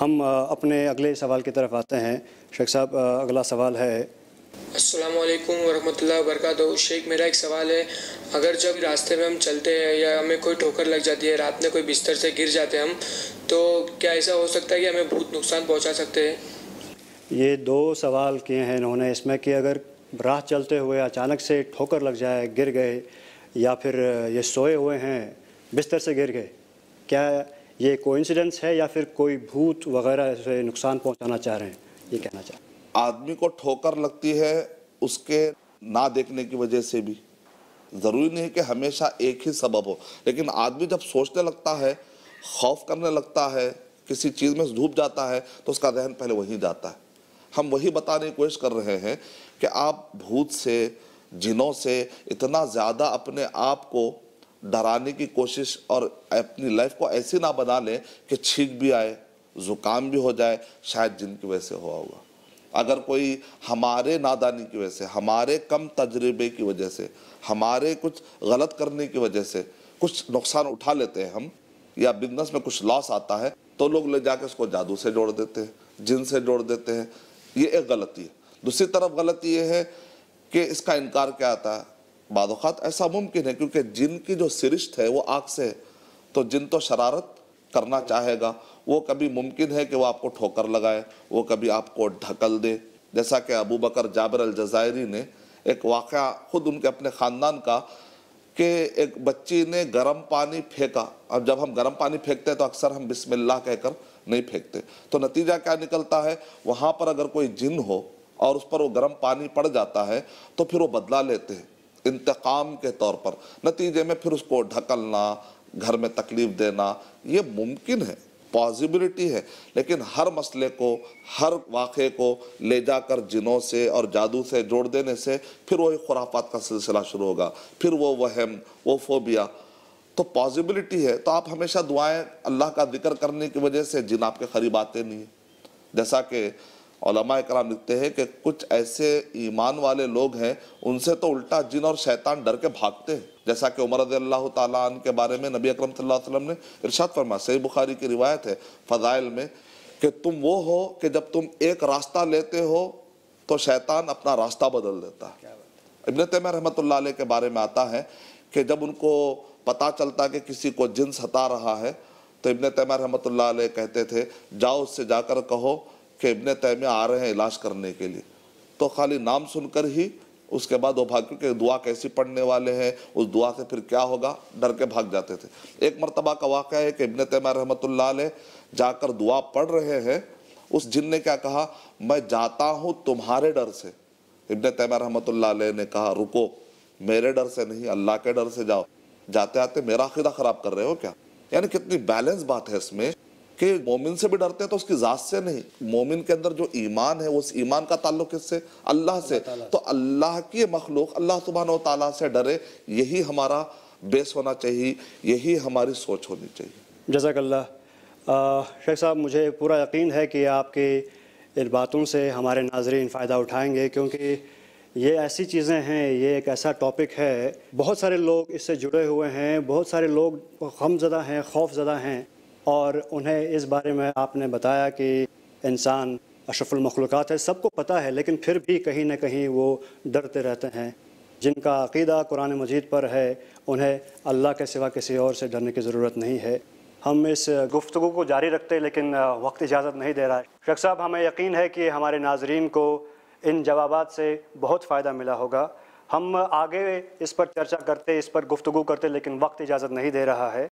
हम अपने अगले सवाल की तरफ आते हैं शेख साहब अगला सवाल है अल्लाम वरहमल वरक शेख मेरा एक सवाल है अगर जब रास्ते में हम चलते हैं या हमें कोई ठोकर लग जाती है रात में कोई बिस्तर से गिर जाते हैं हम तो क्या ऐसा हो सकता है कि हमें बहुत नुकसान पहुंचा सकते हैं ये दो सवाल किए हैं इन्होंने इसमें कि अगर राह चलते हुए अचानक से ठोकर लग जाए गिर गए या फिर ये सोए हुए हैं बिस्तर से गिर गए क्या ये कोइंसिडेंस है या फिर कोई भूत वगैरह से नुकसान पहुंचाना चाह रहे हैं ये कहना चाह रहे आदमी को ठोकर लगती है उसके ना देखने की वजह से भी ज़रूरी नहीं कि हमेशा एक ही सबब हो लेकिन आदमी जब सोचने लगता है खौफ करने लगता है किसी चीज़ में डूब जाता है तो उसका रहन पहले वहीं जाता है हम वही बताने की कोशिश कर रहे हैं कि आप भूत से जिनों से इतना ज़्यादा अपने आप को डराने की कोशिश और अपनी लाइफ को ऐसी ना बना लें कि छींक भी आए ज़ुकाम भी हो जाए शायद जिनकी वजह से हुआ होगा अगर कोई हमारे नादानी की वजह से हमारे कम तजर्बे की वजह से हमारे कुछ गलत करने की वजह से कुछ नुकसान उठा लेते हैं हम या बिजनेस में कुछ लॉस आता है तो लोग ले जाकर उसको जादू से जोड़ देते हैं जिन से जोड़ देते हैं ये एक गलती है दूसरी तरफ गलती ये है कि इसका इनकार क्या आता है बादत ऐसा मुमकिन है क्योंकि जिन की जो सिरिश्त है वो आग से है तो जिन तो शरारत करना चाहेगा वो कभी मुमकिन है कि वो आपको ठोकर लगाए वो कभी आपको ढकल दे जैसा कि अबू बकर जाबर अलजायरी ने एक वाक़ ख़ुद उनके अपने ख़ानदान का कि एक बच्ची ने गर्म पानी फेंका अब जब हम गर्म पानी फेंकते हैं तो अक्सर हम बिस्मिल्लाह कहकर नहीं फेंकते तो नतीजा क्या निकलता है वहाँ पर अगर कोई जिन हो और उस पर वो गर्म पानी पड़ जाता है तो फिर वो बदला लेते हैं इंतकाम के तौर पर नतीजे में फिर उसको ढकलना घर में तकलीफ देना ये मुमकिन है पॉजिबिलिटी है लेकिन हर मसले को हर वाक़े को ले जाकर जिनों से और जादू से जोड़ देने से फिर वही खुराफात का सिलसिला शुरू होगा फिर वो वहम वो फोबिया तो पॉजिबिलिटी है तो आप हमेशा दुआएं अल्लाह का जिक्र करने की वजह से जिन आपके करीब आते नहीं है जैसा कि कराम लिखते हैं कि कुछ ऐसे ईमान वाले लोग हैं उनसे तो उल्टा जिन और शैतान डर के भागते हैं जैसा कि उमर अल्लाह तन के बारे में नबी अकरम वसल्लम ने इरशाद फरमा सही बुखारी की रिवायत है फ़ज़ाइल में कि तुम वो हो कि जब तुम एक रास्ता लेते हो तो शैतान अपना रास्ता बदल देता है इबन तम रहमत के बारे में आता है कि जब उनको पता चलता कि किसी को जिन सता रहा है तो इबन तैम रहमत कहते थे जाओ उससे जाकर कहो कैबिनेट में आ रहे हैं इलाज करने के लिए तो खाली नाम सुनकर ही उसके बाद वो भाग के दुआ कैसी पढ़ने वाले हैं उस दुआ से फिर क्या होगा डर के भाग जाते थे एक मरतबा का वाक़ है कि इबन तैम रहमत जाकर दुआ पढ़ रहे हैं उस जिन ने क्या कहा मैं जाता हूँ तुम्हारे डर से इबन तैम रहमत ने कहा रुको मेरे डर से नहीं अल्लाह के डर से जाओ जाते आते मेरा अकीदा ख़राब कर रहे हो क्या यानी कितनी बैलेंस बात है इसमें कि मोमिन से भी डरते हैं तो उसकी ज़ात से नहीं मोमिन के अंदर जो ईमान है उस ईमान का ताल्लुक किससे अल्लाह से तो अल्लाह की मखलूक अल्लाह सुबहान तला से डरे यही हमारा बेस होना चाहिए यही हमारी सोच होनी चाहिए जजाकल्ला शेख साहब मुझे पूरा यकीन है कि आपके इन बातों से हमारे नाजरन फ़ायदा उठाएंगे क्योंकि ये ऐसी चीज़ें हैं ये एक ऐसा टॉपिक है बहुत सारे लोग इससे जुड़े हुए हैं बहुत सारे लोग हमजदा हैं खौफ ज़दा हैं और उन्हें इस बारे में आपने बताया कि इंसान अशफुलमखलूक़ात है सबको पता है लेकिन फिर भी कहीं ना कहीं वो डरते रहते हैं जिनका अकीदा कुरान मजीद पर है उन्हें अल्लाह के सिवा किसी और से डरने की ज़रूरत नहीं है हम इस गुफ्तु को जारी रखते लेकिन वक्त इजाज़त नहीं दे रहा है शेख साहब हमें यकीन है कि हमारे नाजरन को इन जवाब से बहुत फ़ायदा मिला होगा हम आगे इस पर चर्चा करते इस पर गुफ्तु करते लेकिन वक्त इजाज़त नहीं दे रहा है